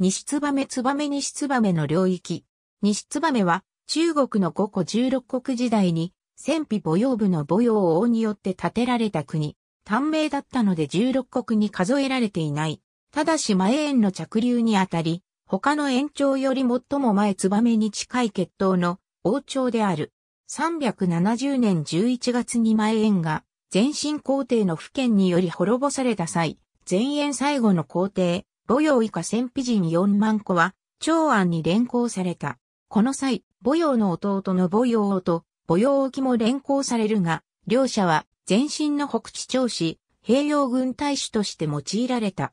西燕燕西燕の領域。西燕は中国の五個十六国時代に戦費母用部の母用王によって建てられた国。短命だったので十六国に数えられていない。ただし前縁の着流にあたり、他の延長より最も前燕に近い血統の王朝である。370年11月に前縁が前身皇帝の府県により滅ぼされた際、前縁最後の皇帝、母用以下戦費人4万個は、長安に連行された。この際、母用の弟の母用王と母用沖も連行されるが、両者は前身の北地長子、平洋軍大使として用いられた。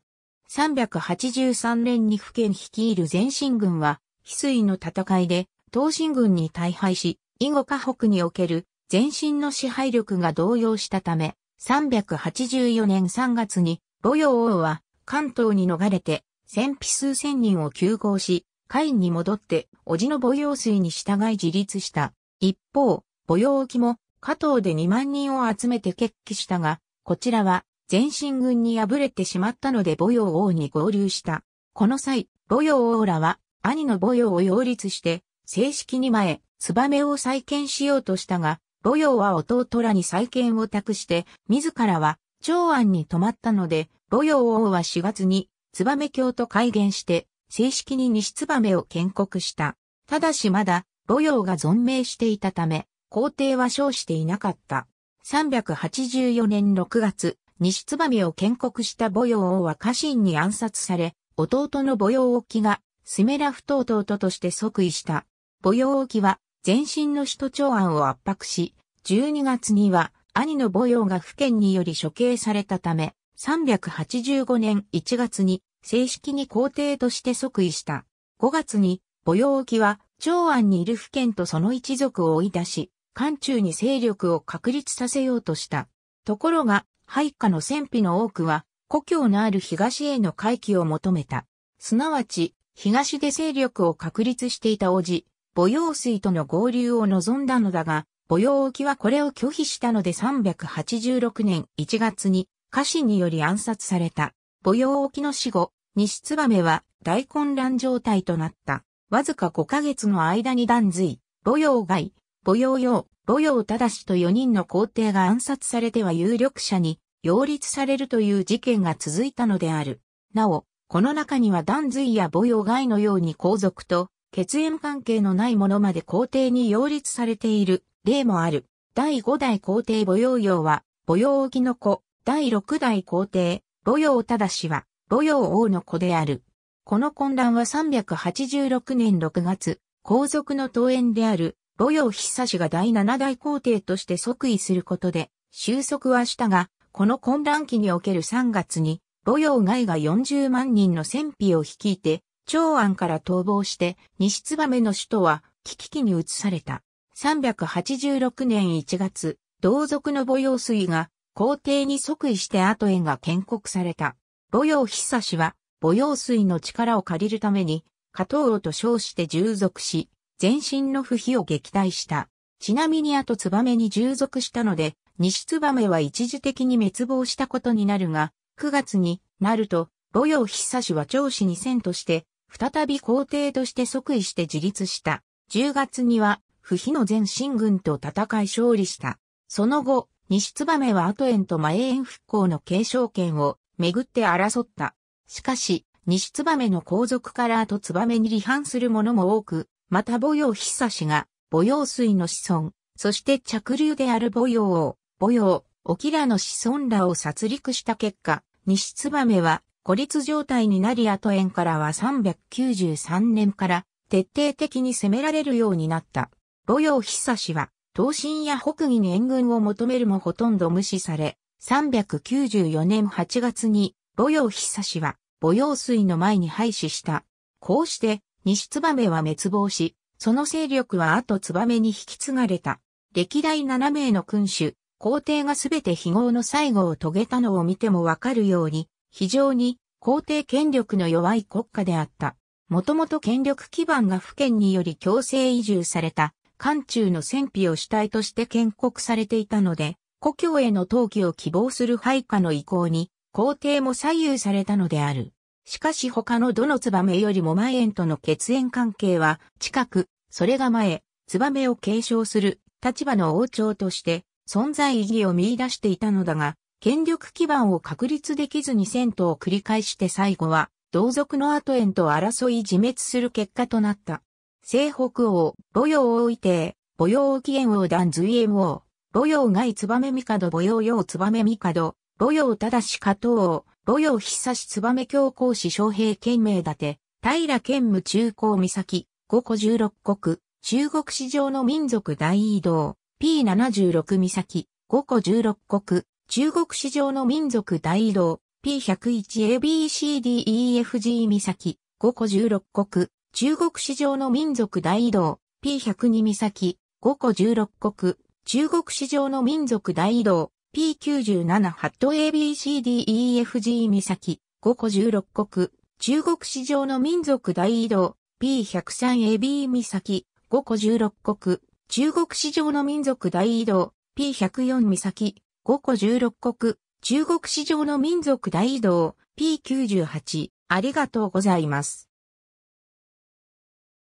383年に府県率いる前進軍は、翡翠の戦いで、東進軍に大敗し、以後河北における前進の支配力が動揺したため、384年3月に、母用王は関東に逃れて、戦費数千人を急行し、海に戻って、叔父の母用水に従い自立した。一方、母用沖も、加藤で2万人を集めて決起したが、こちらは、前進軍に敗れてしまったので母用王に合流した。この際、母用王らは、兄の母用を擁立して、正式に前、燕を再建しようとしたが、母用は弟らに再建を託して、自らは、長安に泊まったので、母陽王は4月に、燕教と改元して、正式に西燕を建国した。ただしまだ、母陽が存命していたため、皇帝は称していなかった。384年6月、西燕を建国した母陽王は家臣に暗殺され、弟の母陽王騎が、スメラフ等弟として即位した。母陽王騎は、前身の首都長安を圧迫し、12月には、兄の母陽が府県により処刑されたため、385年1月に正式に皇帝として即位した。5月に、母用沖は、長安にいる府県とその一族を追い出し、漢中に勢力を確立させようとした。ところが、配下の戦費の多くは、故郷のある東への回帰を求めた。すなわち、東で勢力を確立していた王子、母用水との合流を望んだのだが、母用沖はこれを拒否したので386年1月に家臣により暗殺された。母用沖の死後、西燕は大混乱状態となった。わずか5ヶ月の間に断髄、母用外、母用用、母用正と4人の皇帝が暗殺されては有力者に擁立されるという事件が続いたのである。なお、この中には断髄や母用外のように皇族と血縁関係のないものまで皇帝に擁立されている例もある。第5代皇帝母用用は、母用沖の子、第6代皇帝、母陽忠は、母陽王の子である。この混乱は386年6月、皇族の登園である、母陽久氏が第7代皇帝として即位することで、収束はしたが、この混乱期における3月に、母陽外が40万人の戦費を率いて、長安から逃亡して、西燕の首都は、危機に移された。386年1月、同族の母陽水が皇帝に即位して後へが建国された。母用久氏は、母用水の力を借りるために、加藤王と称して従属し、全身の不比を撃退した。ちなみにツバ燕に従属したので、西燕は一時的に滅亡したことになるが、9月になると、母用久氏は長子に遷として、再び皇帝として即位して自立した。10月には、不比の前進軍と戦い勝利した。その後、西燕は後縁と前縁復興の継承権をめぐって争った。しかし、西燕の皇族から後燕に離反する者も多く、また母用久氏が、母用水の子孫、そして着流である母用を、母用、沖らの子孫らを殺戮した結果、西燕は孤立状態になり後縁からは393年から徹底的に攻められるようになった。母用久氏は東進や北義に援軍を求めるもほとんど無視され、394年8月に、母用久氏は、母用水の前に廃止した。こうして、西燕は滅亡し、その勢力は後燕に引き継がれた。歴代7名の君主、皇帝がすべて非合の最後を遂げたのを見てもわかるように、非常に皇帝権力の弱い国家であった。もともと権力基盤が府県により強制移住された漢中の戦費を主体として建国されていたので、故郷への登記を希望する配下の意向に、皇帝も左右されたのである。しかし他のどのツバメよりも前縁との血縁関係は近く、それが前、ツバメを継承する立場の王朝として存在意義を見出していたのだが、権力基盤を確立できずに戦闘を繰り返して最後は、同族の後縁と争い自滅する結果となった。西北王、母用王位定、母用王紀元王断随縁王、母用外燕帝母用用燕帝、母用正し加藤王、母用久し燕教皇使将兵県名立て、平兼務中高岬、五個十六国、中国史上の民族大移動、P76 岬、五個十六国、中国史上の民族大移動、P101ABCDEFG 岬、五個十六国、中国史上の民族大移動、P102 岬、5個16国、中国史上の民族大移動、P97 ハット ABCDEFG 岬、5個16国、中国史上の民族大移動、P103AB 岬、5個16国、中国史上の民族大移動、P104 岬、5個16国、中国史上の民族大移動、P98、ありがとうございます。